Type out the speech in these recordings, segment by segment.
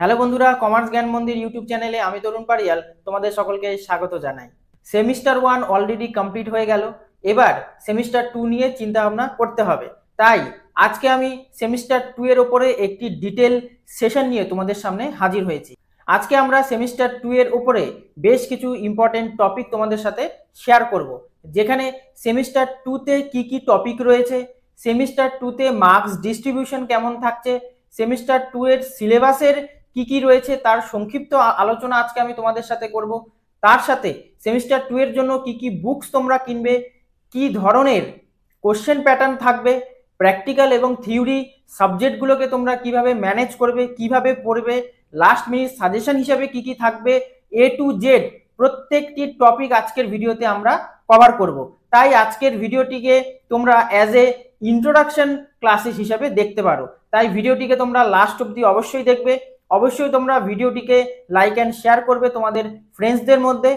hello বন্ধুরা commerce Gyan Mandir YouTube চ্যানেলে আমি তরুণ পারিয়াল তোমাদের সকলকে স্বাগত জানাই সেমিস্টার ওয়ান অলরেডি কমপ্লিট হয়ে গেল এবার সেমিস্টার টু নিয়ে চিন্তা ভাবনা করতে হবে তাই আজকে আমি সেমিস্টার টু এর ওপরে একটি ডিটেল সেশন নিয়ে তোমাদের সামনে হাজির হয়েছি আজকে আমরা সেমিস্টার টু এর ওপরে বেশ কিছু ইম্পর্টেন্ট টপিক তোমাদের সাথে শেয়ার করব যেখানে সেমিস্টার টুতে কি কি টপিক রয়েছে সেমিস্টার টুতে মার্কস ডিস্ট্রিবিউশন কেমন থাকছে সেমিস্টার টু এর সিলেবাসের কি কি রয়েছে তার সংক্ষিপ্ত আলোচনা আজকে আমি তোমাদের সাথে করব তার সাথে সেমিস্টার টু এর জন্য কি কি বুকস তোমরা কিনবে কি ধরনের কোশ্চেন প্যাটার্ন থাকবে প্র্যাকটিক্যাল এবং থিওরি সাবজেক্টগুলোকে তোমরা কিভাবে ম্যানেজ করবে কিভাবে পড়বে লাস্ট মিনিট সাজেশন হিসাবে কি কি থাকবে এ টু জেড প্রত্যেকটি টপিক আজকের ভিডিওতে আমরা কভার করব তাই আজকের ভিডিওটিকে তোমরা অ্যাজ এ ইন্ট্রোডাকশন ক্লাসেস হিসাবে দেখতে পারো তাই ভিডিওটিকে তোমরা লাস্ট অব্দি অবশ্যই দেখবে অবশ্যই তোমরা ভিডিওটিকে লাইক অ্যান্ড শেয়ার করবে তোমাদের ফ্রেন্ডসদের মধ্যে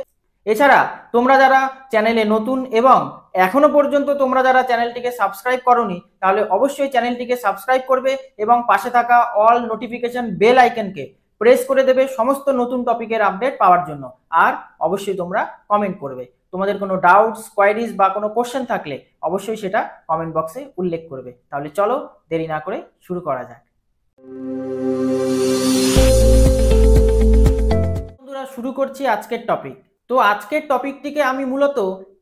এছাড়া তোমরা যারা চ্যানেলে নতুন এবং এখনো পর্যন্ত তোমরা যারা চ্যানেলটিকে সাবস্ক্রাইব করনি তাহলে অবশ্যই চ্যানেলটিকে সাবস্ক্রাইব করবে এবং পাশে থাকা অল নোটিফিকেশন বেল আইকনকে প্রেস করে দেবে সমস্ত নতুন টপিকের আপডেট পাওয়ার জন্য আর অবশ্যই তোমরা কমেন্ট করবে তোমাদের কোনো ডাউটস কোয়ারিজ বা কোনো কোশ্চেন থাকলে অবশ্যই সেটা কমেন্ট বক্সে উল্লেখ করবে তাহলে চলো দেরি না করে শুরু করা যাক করছি আজকের টপিক তো আজকের টপিকটিকে আমি মূলত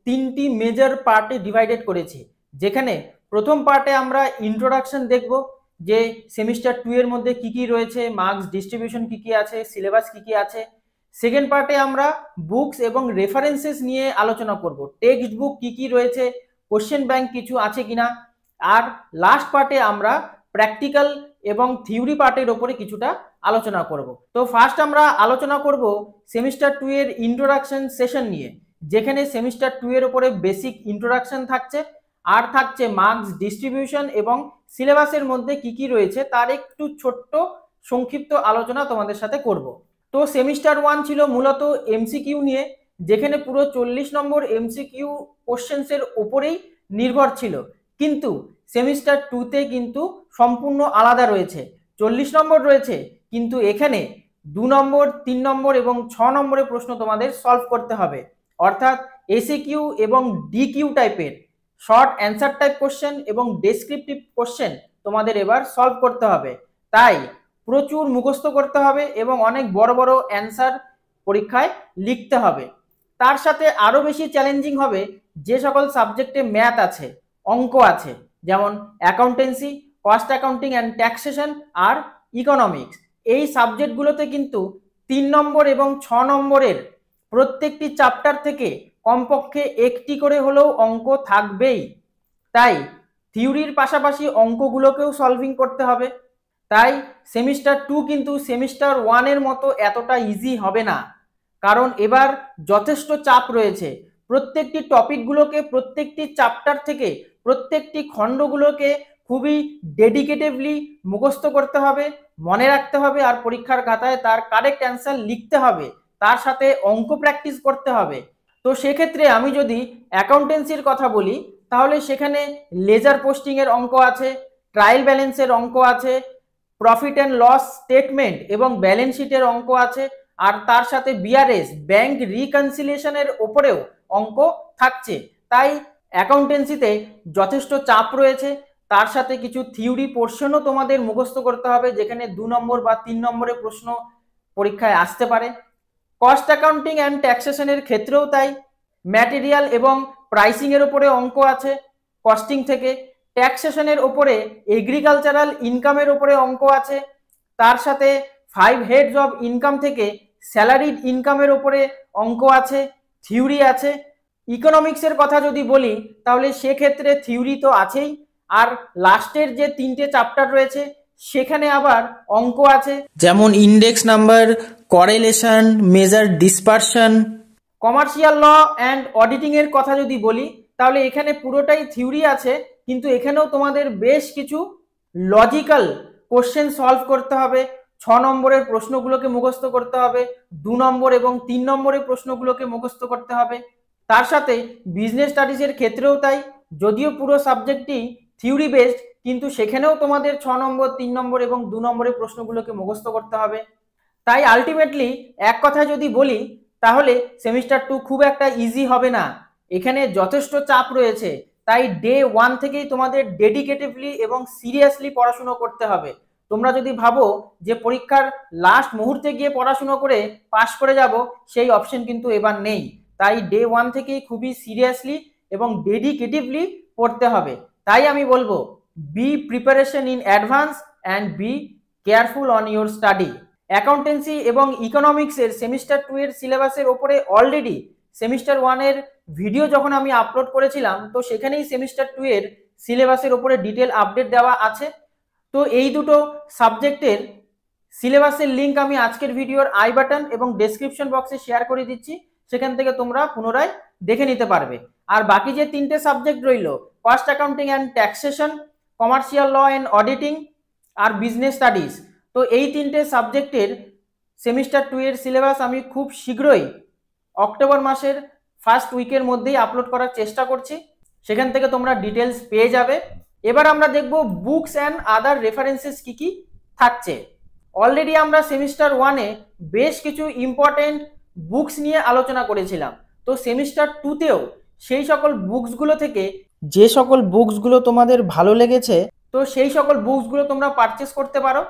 তিনটি মেজর পার্টে ডিভাইডেড করেছি যেখানে প্রথম পার্টে আমরা ইন্ট্রোডাকশন দেখব যে সেমিস্টার টু এর মধ্যে কি কি রয়েছে মার্কস ডিস্ট্রিবিউশন কি কি আছে সিলেবাস কি কি আছে সেকেন্ড পার্টে আমরা বুকস এবং রেফারেন্সেস নিয়ে আলোচনা করব টেক্সট বুক কী কী রয়েছে কোশ্চেন ব্যাংক কিছু আছে কিনা আর লাস্ট পার্টে আমরা প্র্যাকটিক্যাল এবং থিওরি পার্টের ওপরে কিছুটা আলোচনা করব তো ফার্স্ট আমরা আলোচনা করব সেমিস্টার টু এর ইন্ট্রোডাকশন সেশন নিয়ে যেখানে সেমিস্টার টু এর উপরে বেসিক ইন্ট্রোডাকশন থাকছে আর থাকছে মার্কস ডিস্ট্রিবিউশন এবং সিলেবাসের মধ্যে কি কি রয়েছে তার একটু ছোট্ট সংক্ষিপ্ত আলোচনা তোমাদের সাথে করব তো সেমিস্টার ওয়ান ছিল মূলত এমসিকিউ নিয়ে যেখানে পুরো চল্লিশ নম্বর এমসিকিউ কোশ্চেন্সের ওপরেই নির্ভর ছিল কিন্তু সেমিস্টার টুতে কিন্তু সম্পূর্ণ আলাদা রয়েছে চল্লিশ নম্বর রয়েছে কিন্তু এখানে দু নম্বর তিন নম্বর এবং ছ নম্বরের প্রশ্ন তোমাদের সলভ করতে হবে অর্থাৎ এসি কিউ এবং ডি কিউ টাইপের শর্ট অ্যান্সার টাইপ কোশ্চেন এবং ডেসক্রিপটিভ কোশ্চেন তোমাদের এবার সলভ করতে হবে তাই প্রচুর মুখস্থ করতে হবে এবং অনেক বড় বড় অ্যান্সার পরীক্ষায় লিখতে হবে তার সাথে আরও বেশি চ্যালেঞ্জিং হবে যে সকল সাবজেক্টে ম্যাথ আছে অঙ্ক আছে যেমন accountancy cost accounting and taxation আর ইকোনমিক্স এই সাবজেক্টগুলোতে কিন্তু তিন নম্বর এবং ছ নম্বরের প্রত্যেকটি চ্যাপ্টার থেকে কমপক্ষে একটি করে হলেও অঙ্ক থাকবেই তাই থিওরির পাশাপাশি অঙ্কগুলোকেও সলভিং করতে হবে তাই সেমিস্টার টু কিন্তু সেমিস্টার ওয়ানের মতো এতটা ইজি হবে না কারণ এবার যথেষ্ট চাপ রয়েছে প্রত্যেকটি টপিকগুলোকে প্রত্যেকটি চ্যাপ্টার থেকে প্রত্যেকটি খণ্ডগুলোকে খুবই ডেডিকেটিভলি মুখস্থ করতে হবে মনে রাখতে হবে আর পরীক্ষার খাতায় তার কারেক্ট অ্যান্সার লিখতে হবে তার সাথে অঙ্ক প্র্যাকটিস করতে হবে তো সেক্ষেত্রে আমি যদি অ্যাকাউন্টেন্সির কথা বলি তাহলে সেখানে লেজার পোস্টিংয়ের অঙ্ক আছে ট্রায়াল ব্যালেন্সের অঙ্ক আছে প্রফিট অ্যান্ড লস স্টেটমেন্ট এবং ব্যালেন্স শিটের অঙ্ক আছে আর তার সাথে বিআরএস ব্যাংক রিকনসিলিয়েশনের ওপরেও অঙ্ক থাকছে তাই অ্যাকাউন্টেন্সিতে যথেষ্ট চাপ রয়েছে তার সাথে কিছু থিওরি পোর্শনও তোমাদের মুখস্থ করতে হবে যেখানে দু নম্বর বা তিন নম্বরের প্রশ্ন পরীক্ষায় আসতে পারে কস্ট অ্যাকাউন্টিং অ্যান্ড ট্যাক্সেশনের ক্ষেত্রেও তাই ম্যাটেরিয়াল এবং প্রাইসিংয়ের ওপরে অঙ্ক আছে কস্টিং থেকে ট্যাক্সেশনের ওপরে এগ্রিকালচারাল ইনকামের ওপরে অঙ্ক আছে তার সাথে ফাইভ হেডস অব ইনকাম থেকে স্যালারিড ইনকামের ওপরে অঙ্ক আছে থিওরি আছে ইকোনমিক্সের কথা যদি বলি তাহলে সেক্ষেত্রে থিওরি তো আছেই আর লাস্টের যে তিনটে চ্যাপ্টার রয়েছে সেখানে আবার অঙ্ক আছে যেমন index number correlation measure dispersion commercial law and auditing এর কথা যদি বলি তাহলে এখানে পুরোটাই থিওরি আছে কিন্তু এখানেও তোমাদের বেশ কিছু লজিক্যাল কোশ্চেন সলভ করতে হবে ছ নম্বরের প্রশ্নগুলোকে মুখস্থ করতে হবে দু নম্বর এবং তিন নম্বরের প্রশ্নগুলোকে মুখস্থ করতে হবে তার সাথে বিজনেস স্টাডিজের ক্ষেত্রেও তাই যদিও পুরো সাবজেক্টটি থিওরি বেসড কিন্তু সেখানেও তোমাদের ছ নম্বর তিন নম্বর এবং দু নম্বরের প্রশ্নগুলোকে মুখস্থ করতে হবে তাই আলটিমেটলি এক কথা যদি বলি তাহলে সেমিস্টার টু খুব একটা ইজি হবে না এখানে যথেষ্ট চাপ রয়েছে তাই ডে ওয়ান থেকেই তোমাদের ডেডিকেটিভলি এবং সিরিয়াসলি পড়াশুনো করতে হবে তোমরা যদি ভাবো যে পরীক্ষার লাস্ট মুহূর্তে গিয়ে পড়াশুনো করে পাশ করে যাব সেই অপশন কিন্তু এবার নেই তাই ডে ওয়ান থেকেই খুবই সিরিয়াসলি এবং ডেডিকেটিভলি পড়তে হবে তাই আমি বলবো be preparation in advance and be careful on your study accountancy এবং ইকোনমিক্সের সেমিস্টার টু এর সিলেবাসের ওপরে অলরেডি সেমিস্টার ওয়ানের ভিডিও যখন আমি আপলোড করেছিলাম তো সেখানেই সেমিস্টার টু এর সিলেবাসের ওপরে ডিটেল আপডেট দেওয়া আছে তো এই দুটো সাবজেক্টের সিলেবাসের লিঙ্ক আমি আজকের ভিডিওর আই বাটন এবং ডেসক্রিপশন বক্সে শেয়ার করে দিচ্ছি সেখান থেকে তোমরা পুনরায় দেখে নিতে পারবে আর বাকি যে তিনটে সাবজেক্ট রইল cost accounting and taxation commercial law and auditing আর বিজনেস স্টাডিজ তো এই তিনটে সাবজেক্টের সেমিস্টার টু এর সিলেবাস আমি খুব শীঘ্রই অক্টোবর মাসের ফার্স্ট উইকের মধ্যেই আপলোড করার চেষ্টা করছি সেখান থেকে তোমরা ডিটেলস পেয়ে যাবে এবার আমরা দেখব বুকস অ্যান্ড আদার রেফারেন্সেস কি কি থাকছে অলরেডি আমরা সেমিস্টার ওয়ানে বেশ কিছু ইম্পর্টেন্ট বুকস নিয়ে আলোচনা করেছিলাম তো সেমিস্টার টুতেও সেই সকল বুকসগুলো থেকে যে সকল বুকসগুলো তোমাদের ভালো লেগেছে তো সেই সকল বুকসগুলো তোমরা পারচেস করতে পারো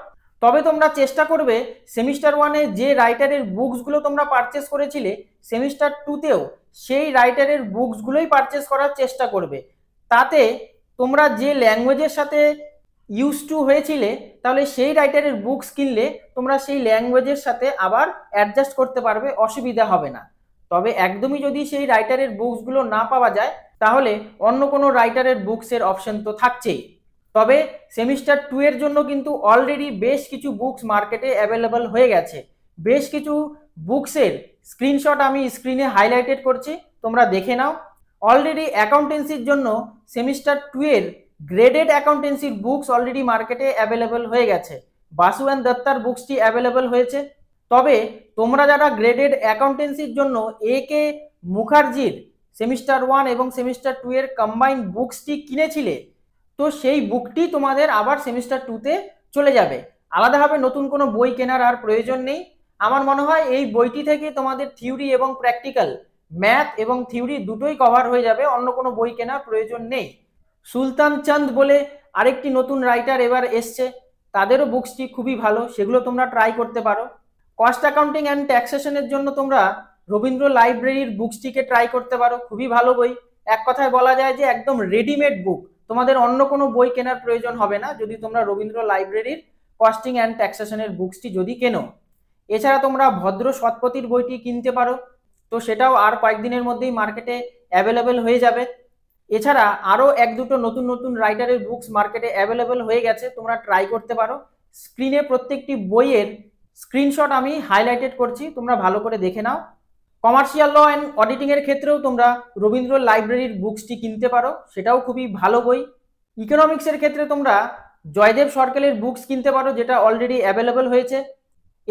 তবে তোমরা চেষ্টা করবে সেমিস্টার ওয়ানে যে রাইটারের বুকসগুলো তোমরা পারচেস করেছিলে সেমিস্টার টুতেও সেই রাইটারের বুকসগুলোই পারচেস করার চেষ্টা করবে তাতে তোমরা যে ল্যাঙ্গুয়েজের সাথে ইউজ টু হয়েছিলে তাহলে সেই রাইটারের বুকস কিনলে তোমরা সেই ল্যাঙ্গুয়েজের সাথে আবার অ্যাডজাস্ট করতে পারবে অসুবিধা হবে না তবে একদমই যদি সেই রাইটারের বুকসগুলো না পাওয়া যায় তাহলে অন্য কোনো রাইটারের বুকসের অপশন তো থাকছেই তবে সেমিস্টার টু এর জন্য কিন্তু অলরেডি বেশ কিছু বুকস মার্কেটে অ্যাভেলেবল হয়ে গেছে বেশ কিছু বুকসের স্ক্রিনশট আমি স্ক্রিনে হাইলাইটেড করছি তোমরা দেখে নাও অলরেডি অ্যাকাউন্টেন্সির জন্য সেমিস্টার টু এর গ্রেডেড অ্যাকাউন্টেন্সির বুকস অলরেডি মার্কেটে অ্যাভেলেবল হয়ে গেছে বাসু অ্যান্ড দত্তার বুকসটি অ্যাভেলেবল হয়েছে তবে তোমরা যারা গ্রেডেড অ্যাকাউন্টেন্সির জন্য এ কে মুখার্জির সেমিস্টার ওয়ান এবং সেমিস্টার টু এর কম্বাইন বুকসটি কিনেছিলে তো সেই বুকটি তোমাদের আবার সেমিস্টার টুতে চলে যাবে আলাদাভাবে নতুন কোনো বই কেনার আর প্রয়োজন নেই আমার মনে হয় এই বইটি থেকে তোমাদের থিওরি এবং প্র্যাকটিক্যাল ম্যাথ এবং থিওরি দুটোই কভার হয়ে যাবে অন্য কোনো বই কেনার প্রয়োজন নেই সুলতান চাঁদ বলে আরেকটি নতুন রাইটার এবার এসছে তাদেরও বুকসটি খুবই ভালো সেগুলো তোমরা ট্রাই করতে পারো কস্ট অ্যাকাউন্টিং অ্যান্ড ট্যাক্সেশনের জন্য তোমরা রবীন্দ্র লাইব্রেরির বুকসটিকে ট্রাই করতে পারো খুবই ভালো বই এক কথায় বলা যায় যে একদম রেডিমেড বুক তোমাদের অন্য কোনো বই কেনার প্রয়োজন হবে না যদি তোমরা রবীন্দ্র লাইব্রেরির কস্টিং অ্যান্ড ট্যাক্সেশনের বুকসটি যদি কেনো এছাড়া তোমরা ভদ্র সৎপতির বইটি কিনতে পারো তো সেটাও আর কয়েকদিনের মধ্যেই মার্কেটে অ্যাভেলেবেল হয়ে যাবে এছাড়া আরও এক দুটো নতুন নতুন রাইটারের বুকস মার্কেটে অ্যাভেলেবেল হয়ে গেছে তোমরা ট্রাই করতে পারো স্ক্রিনে প্রত্যেকটি বইয়ের স্ক্রিনশট আমি হাইলাইটেড করছি তোমরা ভালো করে দেখে নাও কমার্শিয়াল ল অ্যান্ড অডিটিংয়ের ক্ষেত্রেও তোমরা রবীন্দ্র লাইব্রেরির বুকসটি কিনতে পারো সেটাও খুবই ভালো বই ইকোনমিক্সের ক্ষেত্রে তোমরা জয়দেব সরকারের বুকস কিনতে পারো যেটা অলরেডি অ্যাভেলেবেল হয়েছে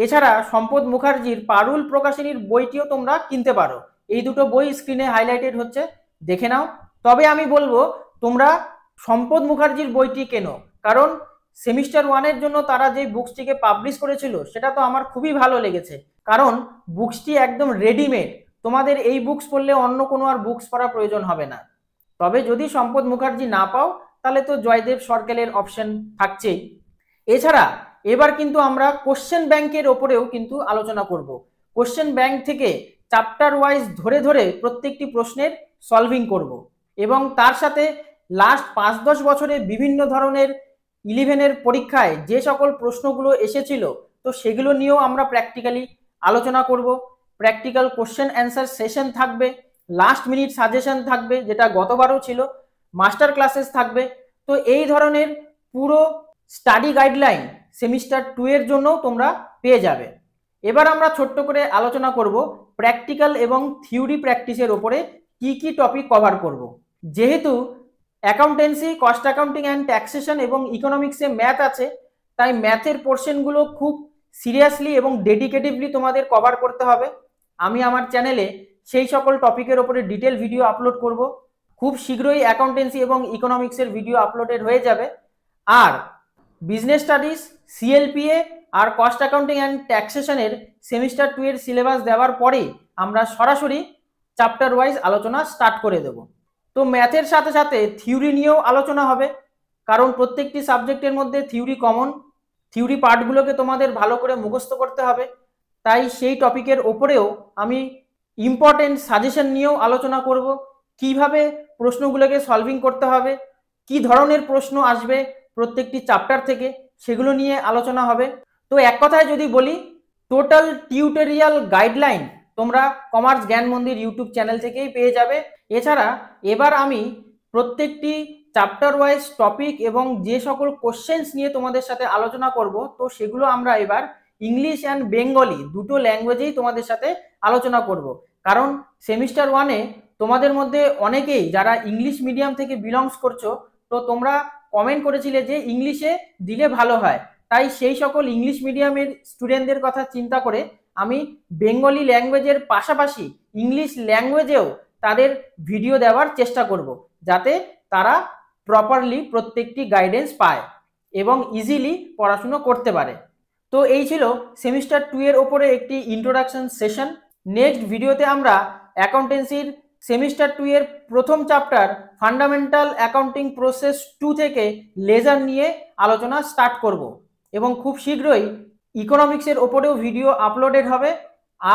এছাড়া সম্পদ মুখার্জির পারুল প্রকাশনীর বইটিও তোমরা কিনতে পারো এই দুটো বই স্ক্রিনে হাইলাইটেড হচ্ছে দেখে নাও তবে আমি বলবো তোমরা সম্পদ মুখার্জির বইটি কেনো কারণ সেমিস্টার ওয়ানের জন্য তারা যে বুকসটিকে পাবলিশ করেছিল সেটা তো আমার খুবই ভালো লেগেছে কারণ বুকসটি একদম রেডিমেড তোমাদের এই বুকস পড়লে অন্য কোনো আর বুকস পড়া প্রয়োজন হবে না তবে যদি সম্পদ মুখার্জি না পাও তাহলে তো জয়দেব সরকেলের অপশন থাকছেই এছাড়া এবার কিন্তু আমরা কোশ্চেন ব্যাংকের ওপরেও কিন্তু আলোচনা করব কোশ্চেন ব্যাংক থেকে চ্যাপ্টার ওয়াইজ ধরে ধরে প্রত্যেকটি প্রশ্নের সলভিং করবো এবং তার সাথে লাস্ট পাঁচ দশ বছরে বিভিন্ন ধরনের ইলেভেনের পরীক্ষায় যে সকল প্রশ্নগুলো এসেছিল তো সেগুলো নিয়েও আমরা প্র্যাকটিক্যালি আলোচনা করব প্র্যাকটিক্যাল কোশ্চেন অ্যান্সার সেশন থাকবে লাস্ট মিনিট সাজেশন থাকবে যেটা গতবারও ছিল মাস্টার ক্লাসেস থাকবে তো এই ধরনের পুরো স্টাডি গাইডলাইন সেমিস্টার টু এর জন্য তোমরা পেয়ে যাবে এবার আমরা ছোট্ট করে আলোচনা করব প্র্যাকটিক্যাল এবং থিওরি প্র্যাকটিসের ওপরে কি কি টপিক কভার করব যেহেতু accountancy cost accounting and taxation এবং ইকোনমিক্সে ম্যাথ আছে তাই ম্যাথের পোর্শনগুলো খুব সিরিয়াসলি এবং ডেডিকেটিভলি তোমাদের কভার করতে হবে আমি আমার চ্যানেলে সেই সকল টপিকের ওপরে ডিটেল ভিডিও আপলোড করব খুব শীঘ্রই অ্যাকাউন্টেন্সি এবং ইকোনমিক্সের ভিডিও আপলোডেড হয়ে যাবে আর বিজনেস স্টাডিজ সিএলপিএ আর কস্ট অ্যাকাউন্টিং অ্যান্ড ট্যাক্সেশনের সেমিস্টার টু এর সিলেবাস দেওয়ার পরে আমরা সরাসরি চ্যাপ্টার ওয়াইজ আলোচনা স্টার্ট করে দেবো তো ম্যাথের সাথে সাথে থিওরি নিয়েও আলোচনা হবে কারণ প্রত্যেকটি সাবজেক্টের মধ্যে থিওরি কমন থিওরি পার্টগুলোকে তোমাদের ভালো করে মুখস্থ করতে হবে তাই সেই টপিকের ওপরেও আমি ইম্পর্টেন্ট সাজেশন নিয়েও আলোচনা করব কিভাবে প্রশ্নগুলোকে সলভিং করতে হবে কি ধরনের প্রশ্ন আসবে প্রত্যেকটি চ্যাপ্টার থেকে সেগুলো নিয়ে আলোচনা হবে তো এক কথায় যদি বলি টোটাল টিউটোরিয়াল গাইডলাইন তোমরা commerce Gyan Mandir YouTube channel থেকেই পেয়ে যাবে এছাড়া এবার আমি প্রত্যেকটি চ্যাপ্টার ওয়াইজ টপিক এবং যে সকল কোশ্চেন্স নিয়ে তোমাদের সাথে আলোচনা করব তো সেগুলো আমরা এবার ইংলিশ অ্যান্ড বেঙ্গলি দুটো ল্যাঙ্গুয়েজেই তোমাদের সাথে আলোচনা করব কারণ সেমিস্টার ওয়ানে তোমাদের মধ্যে অনেকেই যারা ইংলিশ মিডিয়াম থেকে বিলংস করছো তো তোমরা কমেন্ট করেছিলে যে ইংলিশে দিলে ভালো হয় তাই সেই সকল ইংলিশ মিডিয়ামের স্টুডেন্টদের কথা চিন্তা করে আমি বেঙ্গলি ল্যাঙ্গুয়েজের পাশাপাশি ইংলিশ ল্যাঙ্গুয়েজেও তাদের ভিডিও দেওয়ার চেষ্টা করব যাতে তারা প্রপারলি প্রত্যেকটি গাইডেন্স পায় এবং ইজিলি পড়াশুনো করতে পারে তো এই ছিল সেমিস্টার টু এর ওপরে একটি ইন্ট্রোডাকশন সেশন নেক্সট ভিডিওতে আমরা অ্যাকাউন্টেন্সির সেমিস্টার টু এর প্রথম chapter fundamental accounting process to থেকে লেজার নিয়ে আলোচনা স্টার্ট করব এবং খুব শীঘ্রই ইকোনমিক্সের ওপরেও ভিডিও আপলোডেড হবে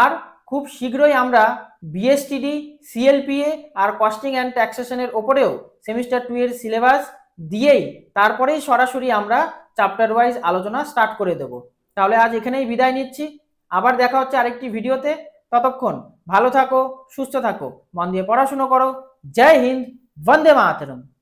আর খুব শীঘ্রই আমরা বিএসটিডি সিএলপিএ আর কস্টিং অ্যান্ড ট্যাক্সেশনের ওপরেও সেমিস্টার টু এর সিলেবাস দিয়েই তারপরেই সরাসরি আমরা চ্যাপ্টার ওয়াইজ আলোচনা স্টার্ট করে দেব তাহলে আজ এখানেই বিদায় নিচ্ছি আবার দেখা হচ্ছে আরেকটি ভিডিওতে ততক্ষণ ভালো থাকো সুস্থ থাকো মন দিয়ে পড়াশুনো করো জয় হিন্দ বন্দে মাতরম